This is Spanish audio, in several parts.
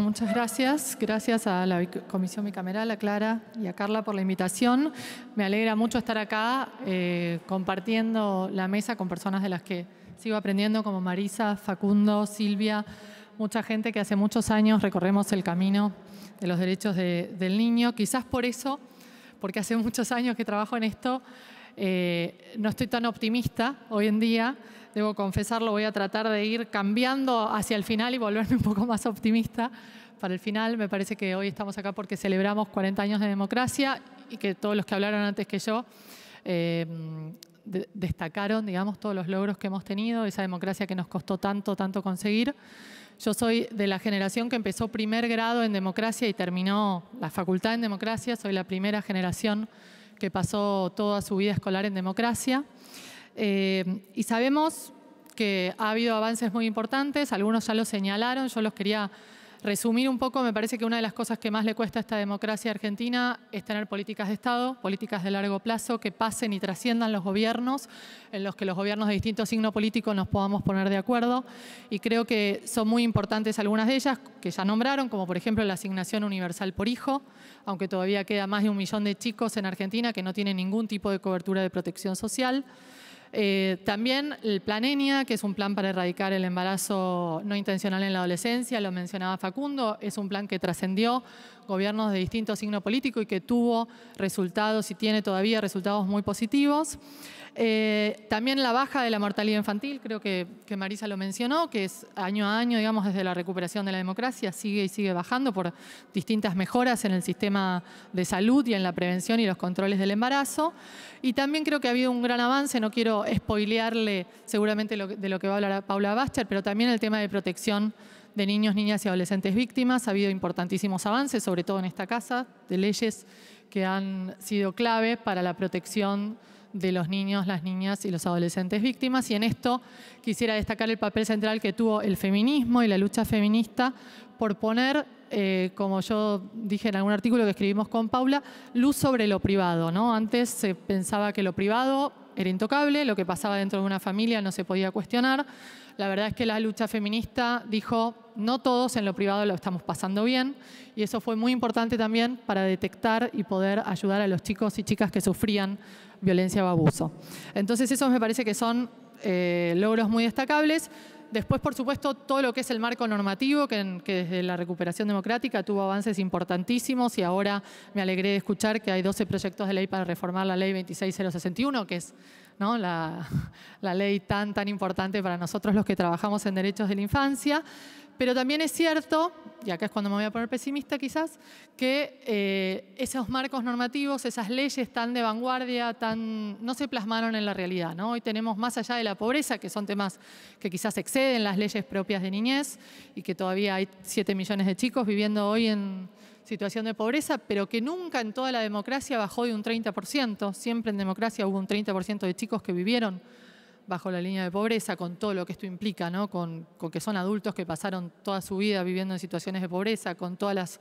muchas gracias. Gracias a la Comisión Bicameral, a Clara y a Carla por la invitación. Me alegra mucho estar acá eh, compartiendo la mesa con personas de las que sigo aprendiendo, como Marisa, Facundo, Silvia, mucha gente que hace muchos años recorremos el camino de los derechos del niño. Quizás por eso, porque hace muchos años que trabajo en esto, eh, no estoy tan optimista hoy en día, debo confesarlo, voy a tratar de ir cambiando hacia el final y volverme un poco más optimista. Para el final, me parece que hoy estamos acá porque celebramos 40 años de democracia y que todos los que hablaron antes que yo eh, destacaron, digamos, todos los logros que hemos tenido, esa democracia que nos costó tanto, tanto conseguir. Yo soy de la generación que empezó primer grado en democracia y terminó la facultad en democracia, soy la primera generación que pasó toda su vida escolar en democracia. Eh, y sabemos que ha habido avances muy importantes, algunos ya lo señalaron, yo los quería resumir un poco, me parece que una de las cosas que más le cuesta a esta democracia argentina es tener políticas de Estado, políticas de largo plazo que pasen y trasciendan los gobiernos, en los que los gobiernos de distintos signo político nos podamos poner de acuerdo. Y creo que son muy importantes algunas de ellas que ya nombraron, como por ejemplo la asignación universal por hijo, aunque todavía queda más de un millón de chicos en Argentina que no tienen ningún tipo de cobertura de protección social. Eh, también el plan ENIA, que es un plan para erradicar el embarazo no intencional en la adolescencia, lo mencionaba Facundo, es un plan que trascendió gobiernos de distinto signo político y que tuvo resultados y tiene todavía resultados muy positivos. Eh, también la baja de la mortalidad infantil, creo que, Marisa lo mencionó, que es año a año, digamos, desde la recuperación de la democracia, sigue y sigue bajando por distintas mejoras en el sistema de salud y en la prevención y los controles del embarazo. Y también creo que ha habido un gran avance, no quiero spoilearle seguramente de lo que va a hablar Paula Baster, pero también el tema de protección de niños, niñas y adolescentes víctimas. Ha habido importantísimos avances, sobre todo en esta casa, de leyes que han sido clave para la protección de los niños, las niñas y los adolescentes víctimas. Y en esto quisiera destacar el papel central que tuvo el feminismo y la lucha feminista por poner, eh, como yo dije en algún artículo que escribimos con Paula, luz sobre lo privado. ¿no? Antes se pensaba que lo privado era intocable, lo que pasaba dentro de una familia no se podía cuestionar. La verdad es que la lucha feminista dijo, no todos en lo privado lo estamos pasando bien, y eso fue muy importante también para detectar y poder ayudar a los chicos y chicas que sufrían violencia o abuso. Entonces, eso me parece que son eh, logros muy destacables después, por supuesto, todo lo que es el marco normativo, que, desde la recuperación democrática tuvo avances importantísimos y ahora me alegré de escuchar que hay 12 proyectos de ley para reformar la ley 26061, que es la, la ley tan, tan importante para nosotros los que trabajamos en derechos de la infancia. Pero también es cierto, y acá es cuando me voy a poner pesimista quizás, que eh, esos marcos normativos, esas leyes tan de vanguardia, tan, no se plasmaron en la realidad. Hoy tenemos más allá de la pobreza, que son temas que quizás exceden las leyes propias de niñez y que todavía hay 7 millones de chicos viviendo hoy en situación de pobreza, pero que nunca en toda la democracia bajó de un 30%. Siempre en democracia hubo un 30% de chicos que vivieron bajo la línea de pobreza, con todo lo que esto implica, ¿no? con, que son adultos que pasaron toda su vida viviendo en situaciones de pobreza, con todas las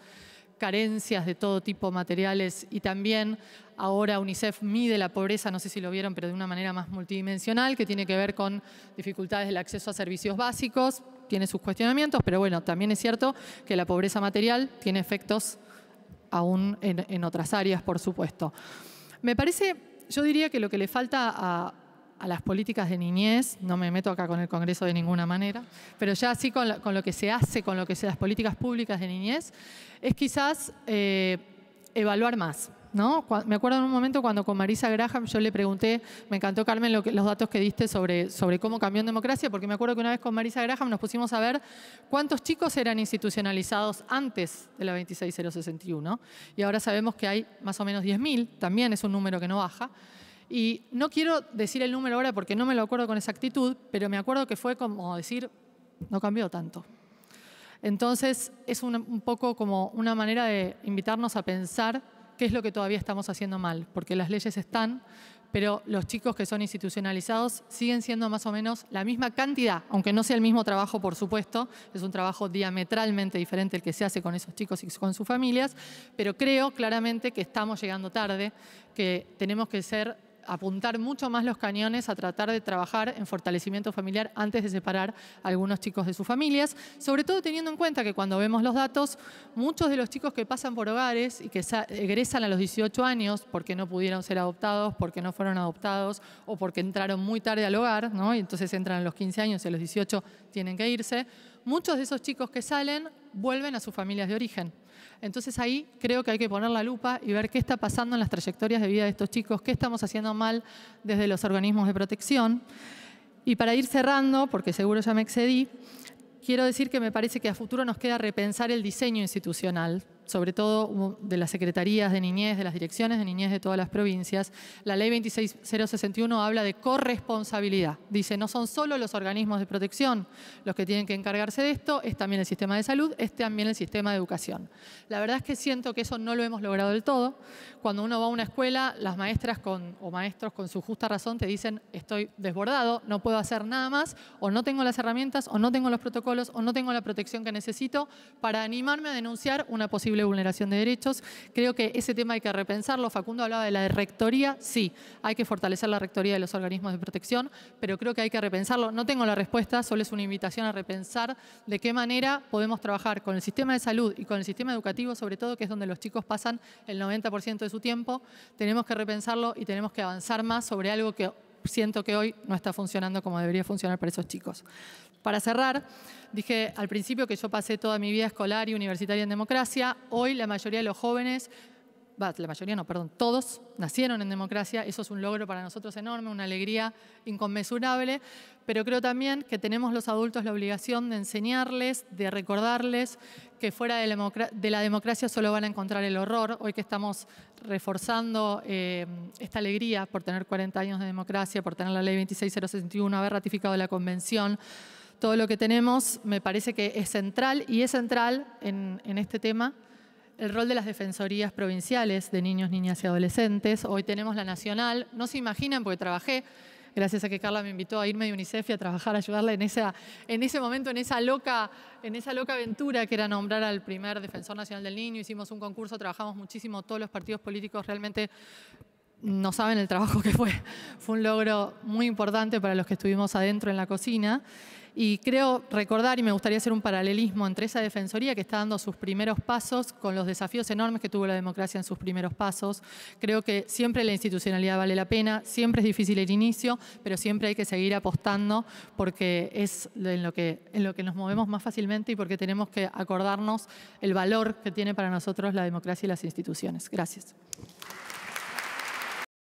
carencias de todo tipo materiales y también ahora UNICEF mide la pobreza, no sé si lo vieron, pero de una manera más multidimensional, que tiene que ver con dificultades del acceso a servicios básicos, tiene sus cuestionamientos, pero bueno, también es cierto que la pobreza material tiene efectos aún en, en otras áreas, por supuesto. Me parece, yo diría que lo que le falta a, a las políticas de niñez, no me meto acá con el Congreso de ninguna manera, pero ya así con, lo que se hace, con lo que sean las políticas públicas de niñez, es quizás eh, evaluar más. ¿No? Me acuerdo en un momento cuando con Marisa Graham yo le pregunté, me encantó Carmen los datos que diste sobre, sobre cómo cambió en democracia, porque me acuerdo que una vez con Marisa Graham nos pusimos a ver cuántos chicos eran institucionalizados antes de la 26061 y ahora sabemos que hay más o menos 10.000, también es un número que no baja. Y no quiero decir el número ahora porque no me lo acuerdo con exactitud, pero me acuerdo que fue como decir, no cambió tanto. Entonces es un, un poco como una manera de invitarnos a pensar qué es lo que todavía estamos haciendo mal, porque las leyes están, pero los chicos que son institucionalizados siguen siendo más o menos la misma cantidad, aunque no sea el mismo trabajo, por supuesto, es un trabajo diametralmente diferente el que se hace con esos chicos y con sus familias, pero creo claramente que estamos llegando tarde, que tenemos que ser apuntar mucho más los cañones a tratar de trabajar en fortalecimiento familiar antes de separar a algunos chicos de sus familias, sobre todo teniendo en cuenta que cuando vemos los datos, muchos de los chicos que pasan por hogares y que egresan a los 18 años porque no pudieron ser adoptados, porque no fueron adoptados o porque entraron muy tarde al hogar, ¿no? entonces entran a los 15 años y a los 18 tienen que irse, muchos de esos chicos que salen vuelven a sus familias de origen. Entonces ahí creo que hay que poner la lupa y ver qué está pasando en las trayectorias de vida de estos chicos, qué estamos haciendo mal desde los organismos de protección. Y para ir cerrando, porque seguro ya me excedí, quiero decir que me parece que a futuro nos queda repensar el diseño institucional sobre todo de las secretarías de niñez, de las direcciones de niñez de todas las provincias, la ley 26061 habla de corresponsabilidad. Dice, no son solo los organismos de protección los que tienen que encargarse de esto, es también el sistema de salud, es también el sistema de educación. La verdad es que siento que eso no lo hemos logrado del todo. Cuando uno va a una escuela, las maestras o maestros con su justa razón te dicen, estoy desbordado, no puedo hacer nada más, o no tengo las herramientas, o no tengo los protocolos, o no tengo la protección que necesito para animarme a denunciar una posible vulneración de derechos. Creo que ese tema hay que repensarlo. Facundo hablaba de la rectoría. Sí, hay que fortalecer la rectoría de los organismos de protección, pero creo que hay que repensarlo. No tengo la respuesta, solo es una invitación a repensar de qué manera podemos trabajar con el sistema de salud y con el sistema educativo, sobre todo, que es donde los chicos pasan el 90% de su tiempo. Tenemos que repensarlo y tenemos que avanzar más sobre algo que siento que hoy no está funcionando como debería funcionar para esos chicos. Para cerrar, dije al principio que yo pasé toda mi vida escolar y universitaria en democracia. Hoy la mayoría de los jóvenes la mayoría no, perdón, todos nacieron en democracia, eso es un logro para nosotros enorme, una alegría inconmensurable, pero creo también que tenemos los adultos la obligación de enseñarles, de recordarles que fuera de la, democracia, de la democracia solo van a encontrar el horror, hoy que estamos reforzando eh, esta alegría por tener 40 años de democracia, por tener la ley 26061, haber ratificado la convención, todo lo que tenemos me parece que es central y es central en, en este tema el rol de las defensorías provinciales de niños, niñas y adolescentes. Hoy tenemos la nacional. No se imaginan, porque trabajé, gracias a que Carla me invitó a irme de UNICEF y a trabajar, a ayudarla en, esa, en ese momento, en esa, loca, en esa loca aventura que era nombrar al primer defensor nacional del niño. Hicimos un concurso, trabajamos muchísimo todos los partidos políticos, realmente no saben el trabajo que fue. Fue un logro muy importante para los que estuvimos adentro en la cocina. Y creo recordar, y me gustaría hacer un paralelismo entre esa defensoría que está dando sus primeros pasos con los desafíos enormes que tuvo la democracia en sus primeros pasos. Creo que siempre la institucionalidad vale la pena, siempre es difícil el inicio, pero siempre hay que seguir apostando porque es en lo que, en lo que nos movemos más fácilmente y porque tenemos que acordarnos el valor que tiene para nosotros la democracia y las instituciones. Gracias.